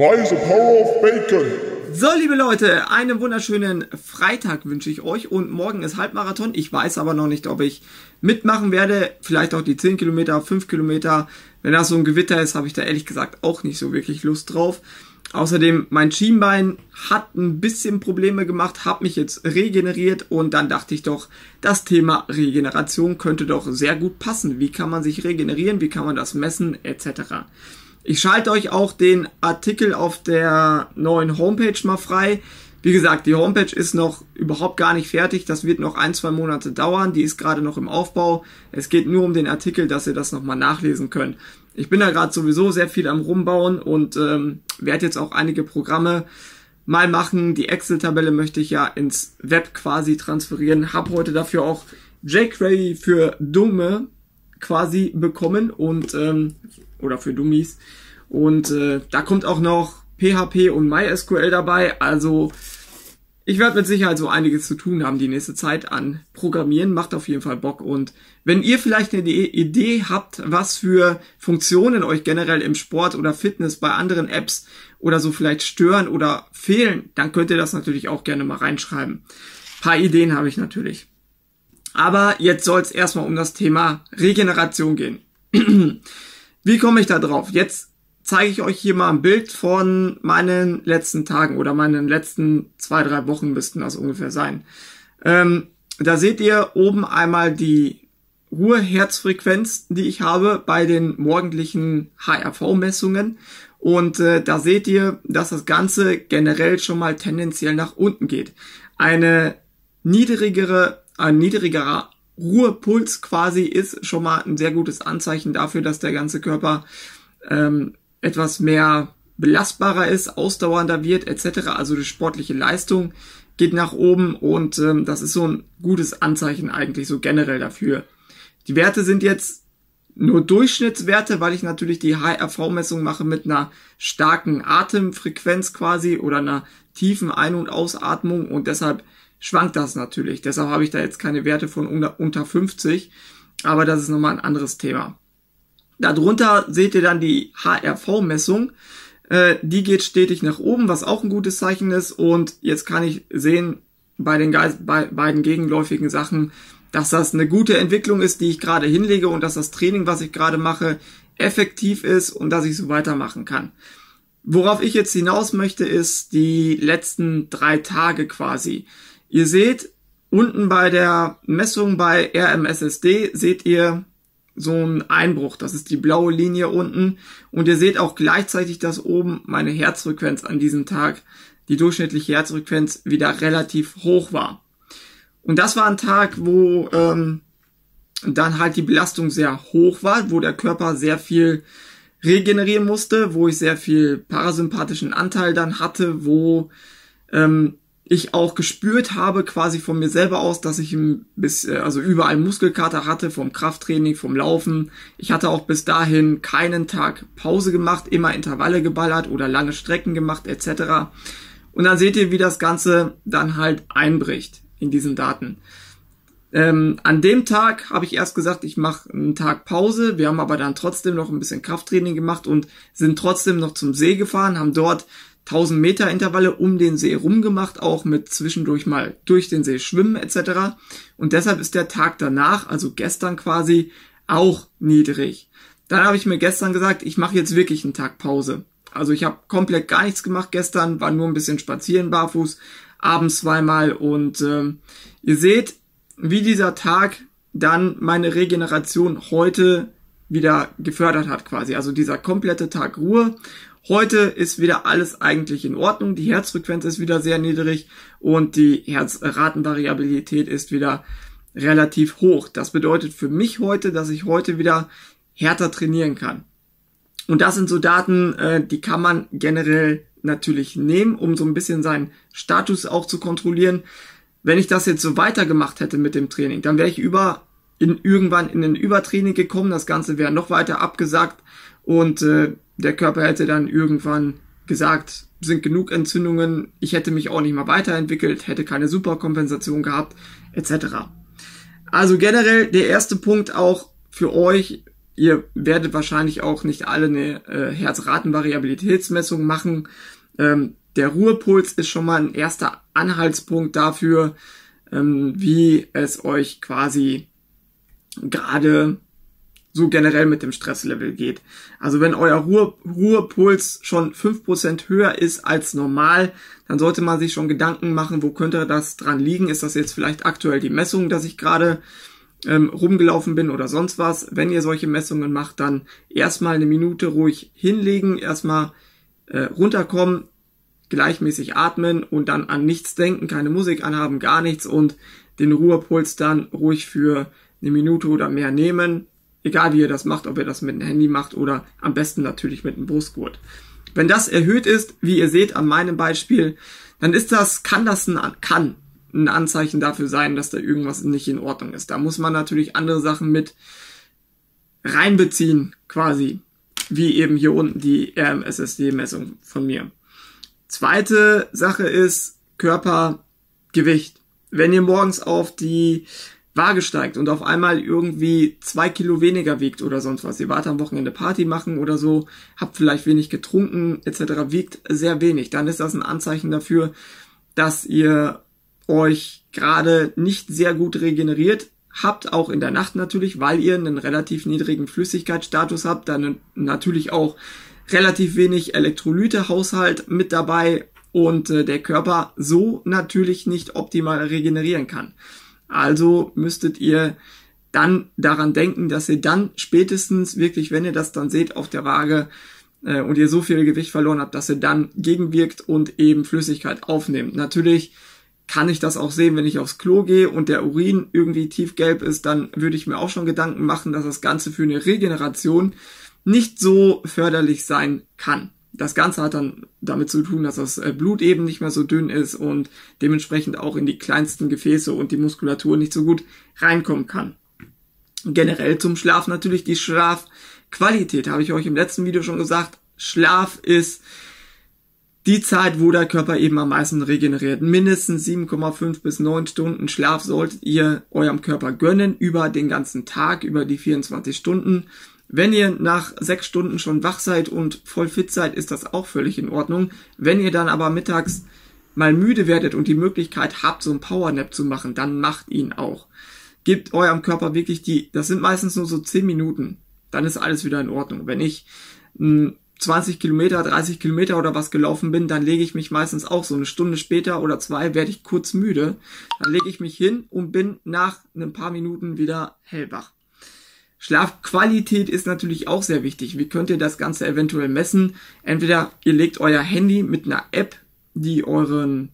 By the power of bacon. So, liebe Leute, einen wunderschönen Freitag wünsche ich euch und morgen ist Halbmarathon. Ich weiß aber noch nicht, ob ich mitmachen werde. Vielleicht auch die 10 Kilometer, 5 Kilometer. Wenn das so ein Gewitter ist, habe ich da ehrlich gesagt auch nicht so wirklich Lust drauf. Außerdem, mein Schienbein hat ein bisschen Probleme gemacht, habe mich jetzt regeneriert und dann dachte ich doch, das Thema Regeneration könnte doch sehr gut passen. Wie kann man sich regenerieren? Wie kann man das messen? Etc. Ich schalte euch auch den Artikel auf der neuen Homepage mal frei. Wie gesagt, die Homepage ist noch überhaupt gar nicht fertig. Das wird noch ein, zwei Monate dauern. Die ist gerade noch im Aufbau. Es geht nur um den Artikel, dass ihr das nochmal nachlesen könnt. Ich bin da gerade sowieso sehr viel am Rumbauen und ähm, werde jetzt auch einige Programme mal machen. Die Excel-Tabelle möchte ich ja ins Web quasi transferieren. Hab heute dafür auch jQuery für Dumme quasi bekommen und ähm, oder für Dummies. Und äh, da kommt auch noch PHP und MySQL dabei. Also ich werde mit Sicherheit so einiges zu tun haben die nächste Zeit an Programmieren. Macht auf jeden Fall Bock. Und wenn ihr vielleicht eine Idee habt, was für Funktionen euch generell im Sport oder Fitness bei anderen Apps oder so vielleicht stören oder fehlen, dann könnt ihr das natürlich auch gerne mal reinschreiben. Ein paar Ideen habe ich natürlich. Aber jetzt soll es erstmal um das Thema Regeneration gehen. Wie komme ich da drauf? Jetzt zeige ich euch hier mal ein Bild von meinen letzten Tagen oder meinen letzten zwei, drei Wochen müssten das ungefähr sein. Ähm, da seht ihr oben einmal die hohe Herzfrequenz, die ich habe bei den morgendlichen HRV-Messungen. Und äh, da seht ihr, dass das Ganze generell schon mal tendenziell nach unten geht. Eine niedrigere ein niedrigerer Ruhepuls quasi ist schon mal ein sehr gutes Anzeichen dafür, dass der ganze Körper ähm, etwas mehr belastbarer ist, ausdauernder wird etc. Also die sportliche Leistung geht nach oben und ähm, das ist so ein gutes Anzeichen eigentlich so generell dafür. Die Werte sind jetzt nur Durchschnittswerte, weil ich natürlich die HRV-Messung mache mit einer starken Atemfrequenz quasi oder einer tiefen Ein- und Ausatmung und deshalb schwankt das natürlich. Deshalb habe ich da jetzt keine Werte von unter 50, aber das ist nochmal ein anderes Thema. Darunter seht ihr dann die HRV-Messung. Äh, die geht stetig nach oben, was auch ein gutes Zeichen ist. Und jetzt kann ich sehen, bei den bei beiden gegenläufigen Sachen, dass das eine gute Entwicklung ist, die ich gerade hinlege und dass das Training, was ich gerade mache, effektiv ist und dass ich so weitermachen kann. Worauf ich jetzt hinaus möchte, ist die letzten drei Tage quasi. Ihr seht unten bei der Messung bei RMSSD seht ihr so einen Einbruch. Das ist die blaue Linie unten. Und ihr seht auch gleichzeitig, dass oben meine Herzfrequenz an diesem Tag, die durchschnittliche Herzfrequenz wieder relativ hoch war. Und das war ein Tag, wo ähm, dann halt die Belastung sehr hoch war, wo der Körper sehr viel regenerieren musste, wo ich sehr viel parasympathischen Anteil dann hatte, wo ähm, ich auch gespürt habe, quasi von mir selber aus, dass ich ein bisschen, äh, also überall Muskelkater hatte vom Krafttraining, vom Laufen. Ich hatte auch bis dahin keinen Tag Pause gemacht, immer Intervalle geballert oder lange Strecken gemacht etc. Und dann seht ihr, wie das Ganze dann halt einbricht in diesen Daten. Ähm, an dem Tag habe ich erst gesagt, ich mache einen Tag Pause. Wir haben aber dann trotzdem noch ein bisschen Krafttraining gemacht und sind trotzdem noch zum See gefahren, haben dort 1000 Meter Intervalle um den See rumgemacht, auch mit zwischendurch mal durch den See schwimmen etc. Und deshalb ist der Tag danach, also gestern quasi, auch niedrig. Dann habe ich mir gestern gesagt, ich mache jetzt wirklich einen Tag Pause. Also ich habe komplett gar nichts gemacht gestern, war nur ein bisschen spazieren barfuß, abends zweimal und ähm, ihr seht, wie dieser Tag dann meine Regeneration heute wieder gefördert hat quasi. Also dieser komplette Tag Ruhe. Heute ist wieder alles eigentlich in Ordnung. Die Herzfrequenz ist wieder sehr niedrig und die Herzratenvariabilität ist wieder relativ hoch. Das bedeutet für mich heute, dass ich heute wieder härter trainieren kann. Und das sind so Daten, äh, die kann man generell natürlich nehmen, um so ein bisschen seinen Status auch zu kontrollieren wenn ich das jetzt so weitergemacht hätte mit dem Training, dann wäre ich über in, irgendwann in ein Übertraining gekommen, das Ganze wäre noch weiter abgesagt und äh, der Körper hätte dann irgendwann gesagt, sind genug Entzündungen, ich hätte mich auch nicht mal weiterentwickelt, hätte keine Superkompensation gehabt, etc. Also generell der erste Punkt auch für euch, ihr werdet wahrscheinlich auch nicht alle eine äh, Herzratenvariabilitätsmessung machen. Ähm, der Ruhepuls ist schon mal ein erster Anhaltspunkt dafür, ähm, wie es euch quasi gerade so generell mit dem Stresslevel geht. Also wenn euer Ruhe, Ruhepuls schon fünf Prozent höher ist als normal, dann sollte man sich schon Gedanken machen, wo könnte das dran liegen? Ist das jetzt vielleicht aktuell die Messung, dass ich gerade ähm, rumgelaufen bin oder sonst was? Wenn ihr solche Messungen macht, dann erstmal eine Minute ruhig hinlegen, erstmal äh, runterkommen, gleichmäßig atmen und dann an nichts denken, keine Musik anhaben, gar nichts und den Ruhepuls dann ruhig für eine Minute oder mehr nehmen. Egal wie ihr das macht, ob ihr das mit dem Handy macht oder am besten natürlich mit einem Brustgurt. Wenn das erhöht ist, wie ihr seht an meinem Beispiel, dann ist das, kann das ein, kann ein Anzeichen dafür sein, dass da irgendwas nicht in Ordnung ist. Da muss man natürlich andere Sachen mit reinbeziehen, quasi, wie eben hier unten die RMSSD-Messung von mir. Zweite Sache ist Körpergewicht. Wenn ihr morgens auf die Waage steigt und auf einmal irgendwie zwei Kilo weniger wiegt oder sonst was, ihr wart am Wochenende Party machen oder so, habt vielleicht wenig getrunken etc., wiegt sehr wenig, dann ist das ein Anzeichen dafür, dass ihr euch gerade nicht sehr gut regeneriert habt, auch in der Nacht natürlich, weil ihr einen relativ niedrigen Flüssigkeitsstatus habt, dann natürlich auch relativ wenig Elektrolytehaushalt mit dabei und äh, der Körper so natürlich nicht optimal regenerieren kann. Also müsstet ihr dann daran denken, dass ihr dann spätestens wirklich, wenn ihr das dann seht auf der Waage äh, und ihr so viel Gewicht verloren habt, dass ihr dann gegenwirkt und eben Flüssigkeit aufnimmt. Natürlich kann ich das auch sehen, wenn ich aufs Klo gehe und der Urin irgendwie tiefgelb ist, dann würde ich mir auch schon Gedanken machen, dass das Ganze für eine Regeneration nicht so förderlich sein kann. Das Ganze hat dann damit zu tun, dass das äh, Blut eben nicht mehr so dünn ist und dementsprechend auch in die kleinsten Gefäße und die Muskulatur nicht so gut reinkommen kann. Generell zum Schlaf natürlich die Schlafqualität, habe ich euch im letzten Video schon gesagt. Schlaf ist die Zeit, wo der Körper eben am meisten regeneriert. Mindestens 7,5 bis 9 Stunden Schlaf solltet ihr eurem Körper gönnen über den ganzen Tag, über die 24 Stunden. Wenn ihr nach sechs Stunden schon wach seid und voll fit seid, ist das auch völlig in Ordnung. Wenn ihr dann aber mittags mal müde werdet und die Möglichkeit habt, so ein Powernap zu machen, dann macht ihn auch. Gebt eurem Körper wirklich die, das sind meistens nur so zehn Minuten, dann ist alles wieder in Ordnung. Wenn ich 20 hm, Kilometer, 30 Kilometer oder was gelaufen bin, dann lege ich mich meistens auch so eine Stunde später oder zwei werde ich kurz müde. Dann lege ich mich hin und bin nach ein paar Minuten wieder hellwach. Schlafqualität ist natürlich auch sehr wichtig. Wie könnt ihr das Ganze eventuell messen? Entweder ihr legt euer Handy mit einer App, die euren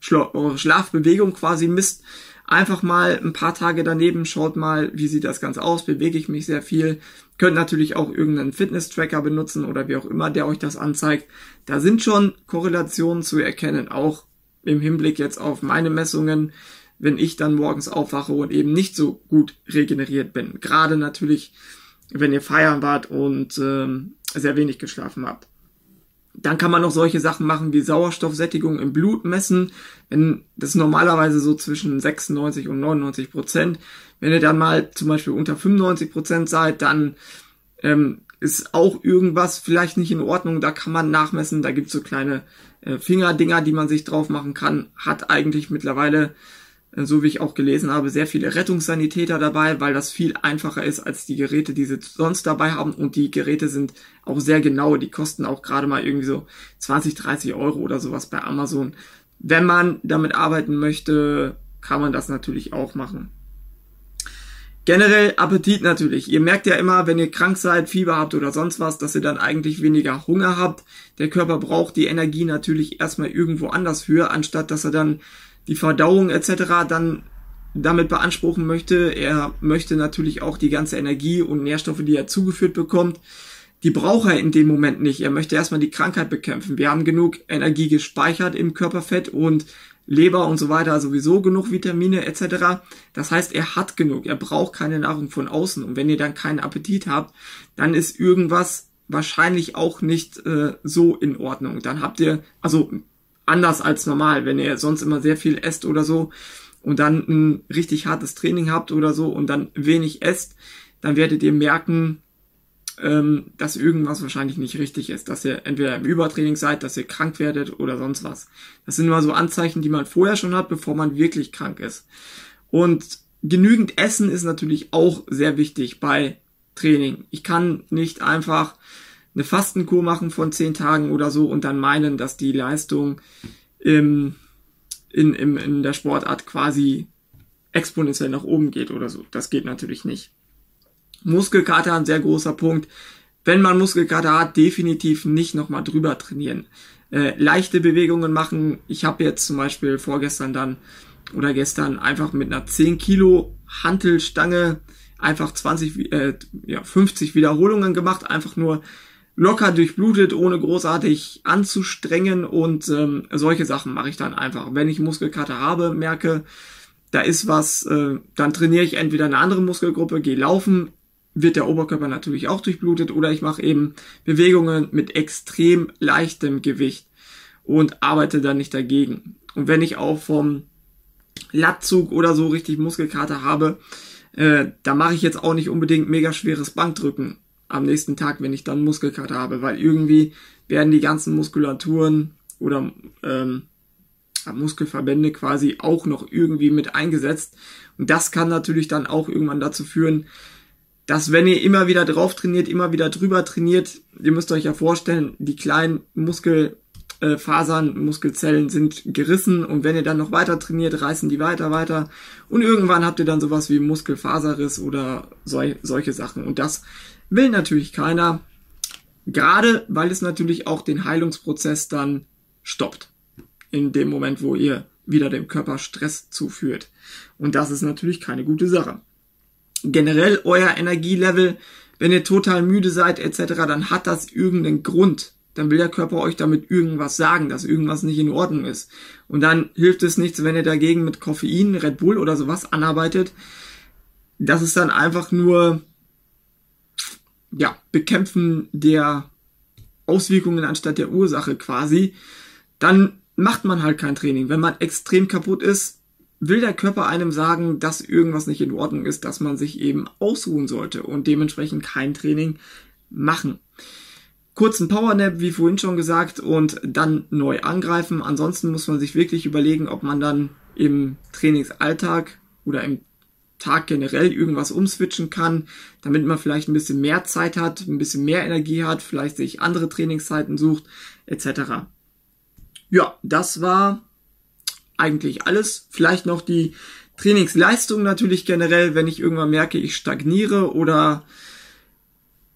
Schla eure Schlafbewegung quasi misst, einfach mal ein paar Tage daneben, schaut mal, wie sieht das Ganze aus, bewege ich mich sehr viel. Könnt natürlich auch irgendeinen Fitness-Tracker benutzen oder wie auch immer, der euch das anzeigt. Da sind schon Korrelationen zu erkennen, auch im Hinblick jetzt auf meine Messungen wenn ich dann morgens aufwache und eben nicht so gut regeneriert bin. Gerade natürlich, wenn ihr feiern wart und ähm, sehr wenig geschlafen habt. Dann kann man noch solche Sachen machen wie Sauerstoffsättigung im Blut messen. Wenn das normalerweise so zwischen 96 und 99 Prozent. Wenn ihr dann mal zum Beispiel unter 95 Prozent seid, dann ähm, ist auch irgendwas vielleicht nicht in Ordnung. Da kann man nachmessen. Da gibt's so kleine äh, Fingerdinger, die man sich drauf machen kann. Hat eigentlich mittlerweile so wie ich auch gelesen habe, sehr viele Rettungssanitäter dabei, weil das viel einfacher ist als die Geräte, die sie sonst dabei haben. Und die Geräte sind auch sehr genau. Die kosten auch gerade mal irgendwie so 20, 30 Euro oder sowas bei Amazon. Wenn man damit arbeiten möchte, kann man das natürlich auch machen. Generell Appetit natürlich. Ihr merkt ja immer, wenn ihr krank seid, Fieber habt oder sonst was, dass ihr dann eigentlich weniger Hunger habt. Der Körper braucht die Energie natürlich erstmal irgendwo anders für, anstatt dass er dann die Verdauung etc. dann damit beanspruchen möchte. Er möchte natürlich auch die ganze Energie und Nährstoffe, die er zugeführt bekommt, die braucht er in dem Moment nicht. Er möchte erstmal die Krankheit bekämpfen. Wir haben genug Energie gespeichert im Körperfett und Leber und so weiter, sowieso genug Vitamine etc. Das heißt, er hat genug, er braucht keine Nahrung von außen. Und wenn ihr dann keinen Appetit habt, dann ist irgendwas wahrscheinlich auch nicht äh, so in Ordnung. Dann habt ihr, also anders als normal, wenn ihr sonst immer sehr viel esst oder so und dann ein richtig hartes Training habt oder so und dann wenig esst, dann werdet ihr merken, ähm, dass irgendwas wahrscheinlich nicht richtig ist, dass ihr entweder im Übertraining seid, dass ihr krank werdet oder sonst was. Das sind immer so Anzeichen, die man vorher schon hat, bevor man wirklich krank ist. Und genügend Essen ist natürlich auch sehr wichtig bei Training. Ich kann nicht einfach eine Fastenkur machen von zehn Tagen oder so und dann meinen, dass die Leistung im, in, im, in der Sportart quasi exponentiell nach oben geht oder so. Das geht natürlich nicht. Muskelkater ein sehr großer Punkt. Wenn man Muskelkater hat, definitiv nicht nochmal drüber trainieren. Äh, leichte Bewegungen machen. Ich habe jetzt zum Beispiel vorgestern dann oder gestern einfach mit einer 10 Kilo Hantelstange einfach 20, äh, ja, 50 Wiederholungen gemacht. Einfach nur locker durchblutet, ohne großartig anzustrengen und ähm, solche Sachen mache ich dann einfach. Wenn ich Muskelkater habe, merke, da ist was, äh, dann trainiere ich entweder eine andere Muskelgruppe, gehe laufen, wird der Oberkörper natürlich auch durchblutet oder ich mache eben Bewegungen mit extrem leichtem Gewicht und arbeite dann nicht dagegen. Und wenn ich auch vom Latzug oder so richtig Muskelkater habe, äh, da mache ich jetzt auch nicht unbedingt mega schweres Bankdrücken am nächsten Tag, wenn ich dann Muskelkater habe, weil irgendwie werden die ganzen Muskulaturen oder ähm, Muskelverbände quasi auch noch irgendwie mit eingesetzt. Und das kann natürlich dann auch irgendwann dazu führen, dass wenn ihr immer wieder drauf trainiert, immer wieder drüber trainiert, ihr müsst euch ja vorstellen, die kleinen Muskelfasern, äh, Muskelzellen sind gerissen und wenn ihr dann noch weiter trainiert, reißen die weiter, weiter und irgendwann habt ihr dann sowas wie Muskelfaserriss oder sol solche Sachen und das Will natürlich keiner. Gerade weil es natürlich auch den Heilungsprozess dann stoppt. In dem Moment, wo ihr wieder dem Körper Stress zuführt. Und das ist natürlich keine gute Sache. Generell euer Energielevel, wenn ihr total müde seid etc., dann hat das irgendeinen Grund. Dann will der Körper euch damit irgendwas sagen, dass irgendwas nicht in Ordnung ist. Und dann hilft es nichts, wenn ihr dagegen mit Koffein, Red Bull oder sowas anarbeitet. Das ist dann einfach nur ja, Bekämpfen der Auswirkungen anstatt der Ursache quasi, dann macht man halt kein Training. Wenn man extrem kaputt ist, will der Körper einem sagen, dass irgendwas nicht in Ordnung ist, dass man sich eben ausruhen sollte und dementsprechend kein Training machen. Kurzen Powernap, wie vorhin schon gesagt, und dann neu angreifen. Ansonsten muss man sich wirklich überlegen, ob man dann im Trainingsalltag oder im Tag generell irgendwas umswitchen kann, damit man vielleicht ein bisschen mehr Zeit hat, ein bisschen mehr Energie hat, vielleicht sich andere Trainingszeiten sucht, etc. Ja, das war eigentlich alles. Vielleicht noch die Trainingsleistung natürlich generell, wenn ich irgendwann merke, ich stagniere oder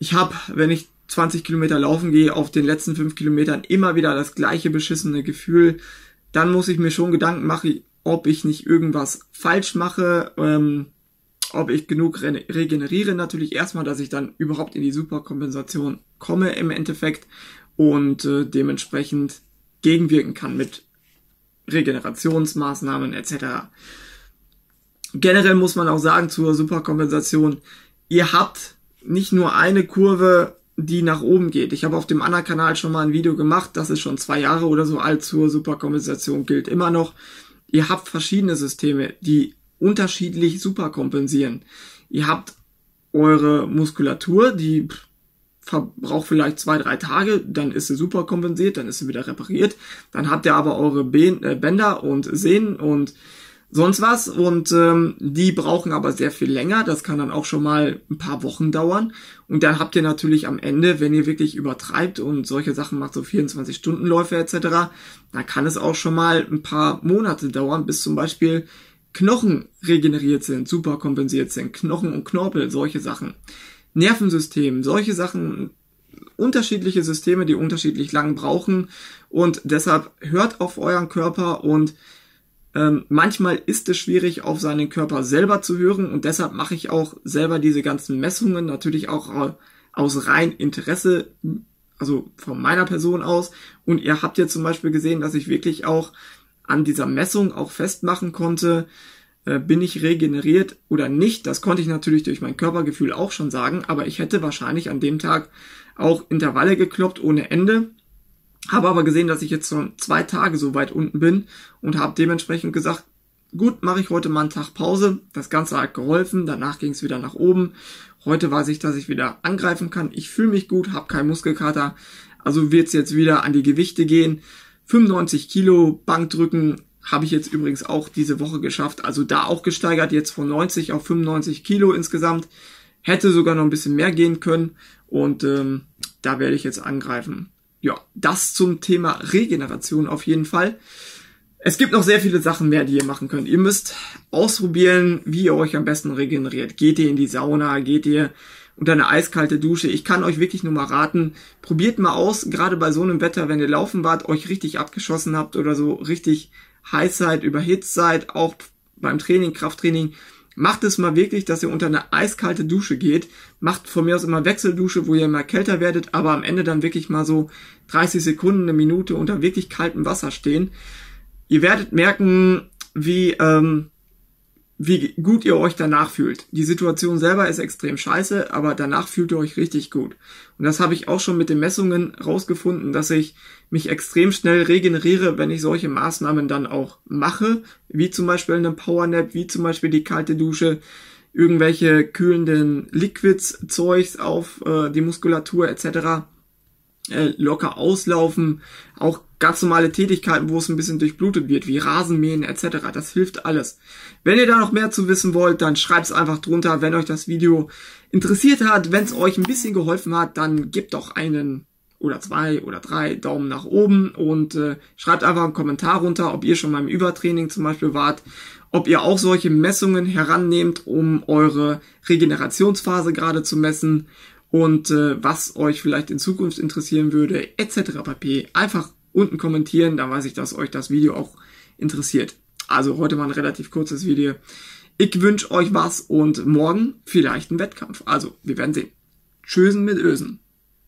ich habe, wenn ich 20 Kilometer laufen gehe, auf den letzten 5 Kilometern immer wieder das gleiche beschissene Gefühl, dann muss ich mir schon Gedanken machen, ob ich nicht irgendwas falsch mache, ähm, ob ich genug re regeneriere, natürlich erstmal, dass ich dann überhaupt in die Superkompensation komme im Endeffekt und äh, dementsprechend gegenwirken kann mit Regenerationsmaßnahmen etc. Generell muss man auch sagen zur Superkompensation, ihr habt nicht nur eine Kurve, die nach oben geht. Ich habe auf dem anderen kanal schon mal ein Video gemacht, das ist schon zwei Jahre oder so alt zur Superkompensation, gilt immer noch. Ihr habt verschiedene Systeme, die unterschiedlich super kompensieren. Ihr habt eure Muskulatur, die verbraucht vielleicht zwei, drei Tage, dann ist sie super kompensiert, dann ist sie wieder repariert. Dann habt ihr aber eure äh, Bänder und Sehnen und sonst was und ähm, die brauchen aber sehr viel länger. Das kann dann auch schon mal ein paar Wochen dauern. Und dann habt ihr natürlich am Ende, wenn ihr wirklich übertreibt und solche Sachen macht, so 24-Stunden-Läufe etc., dann kann es auch schon mal ein paar Monate dauern, bis zum Beispiel Knochen regeneriert sind, super kompensiert sind, Knochen und Knorpel, solche Sachen. Nervensystem, solche Sachen, unterschiedliche Systeme, die unterschiedlich lang brauchen und deshalb hört auf euren Körper und ähm, manchmal ist es schwierig, auf seinen Körper selber zu hören und deshalb mache ich auch selber diese ganzen Messungen natürlich auch äh, aus rein Interesse, also von meiner Person aus und ihr habt ja zum Beispiel gesehen, dass ich wirklich auch an dieser Messung auch festmachen konnte, äh, bin ich regeneriert oder nicht. Das konnte ich natürlich durch mein Körpergefühl auch schon sagen, aber ich hätte wahrscheinlich an dem Tag auch Intervalle gekloppt ohne Ende. Habe aber gesehen, dass ich jetzt schon zwei Tage so weit unten bin und habe dementsprechend gesagt, gut, mache ich heute mal einen Tag Pause. Das Ganze hat geholfen, danach ging es wieder nach oben. Heute weiß ich, dass ich wieder angreifen kann. Ich fühle mich gut, habe keinen Muskelkater. Also wird es jetzt wieder an die Gewichte gehen 95 Kilo Bankdrücken habe ich jetzt übrigens auch diese Woche geschafft. Also da auch gesteigert, jetzt von 90 auf 95 Kilo insgesamt. Hätte sogar noch ein bisschen mehr gehen können. Und ähm, da werde ich jetzt angreifen. Ja, das zum Thema Regeneration auf jeden Fall. Es gibt noch sehr viele Sachen mehr, die ihr machen könnt. Ihr müsst ausprobieren, wie ihr euch am besten regeneriert. Geht ihr in die Sauna, geht ihr und eine eiskalte Dusche. Ich kann euch wirklich nur mal raten, probiert mal aus, gerade bei so einem Wetter, wenn ihr laufen wart, euch richtig abgeschossen habt oder so richtig heiß seid, überhitzt seid, auch beim Training, Krafttraining, macht es mal wirklich, dass ihr unter eine eiskalte Dusche geht. Macht von mir aus immer Wechseldusche, wo ihr mal kälter werdet, aber am Ende dann wirklich mal so 30 Sekunden, eine Minute unter wirklich kaltem Wasser stehen. Ihr werdet merken, wie ähm, wie gut ihr euch danach fühlt. Die Situation selber ist extrem scheiße, aber danach fühlt ihr euch richtig gut. Und das habe ich auch schon mit den Messungen rausgefunden, dass ich mich extrem schnell regeneriere, wenn ich solche Maßnahmen dann auch mache, wie zum Beispiel eine Powernap, wie zum Beispiel die kalte Dusche, irgendwelche kühlenden Liquids, Zeugs auf äh, die Muskulatur etc äh, locker auslaufen, auch ganz normale Tätigkeiten, wo es ein bisschen durchblutet wird, wie Rasenmähen etc. Das hilft alles. Wenn ihr da noch mehr zu wissen wollt, dann schreibt es einfach drunter. Wenn euch das Video interessiert hat, wenn es euch ein bisschen geholfen hat, dann gebt doch einen oder zwei oder drei Daumen nach oben und äh, schreibt einfach einen Kommentar runter, ob ihr schon mal im Übertraining zum Beispiel wart, ob ihr auch solche Messungen herannehmt, um eure Regenerationsphase gerade zu messen und äh, was euch vielleicht in Zukunft interessieren würde, etc. pp. Einfach unten kommentieren, dann weiß ich, dass euch das Video auch interessiert. Also heute mal ein relativ kurzes Video. Ich wünsche euch was und morgen vielleicht ein Wettkampf. Also, wir werden sehen. Tschüssen mit Ösen.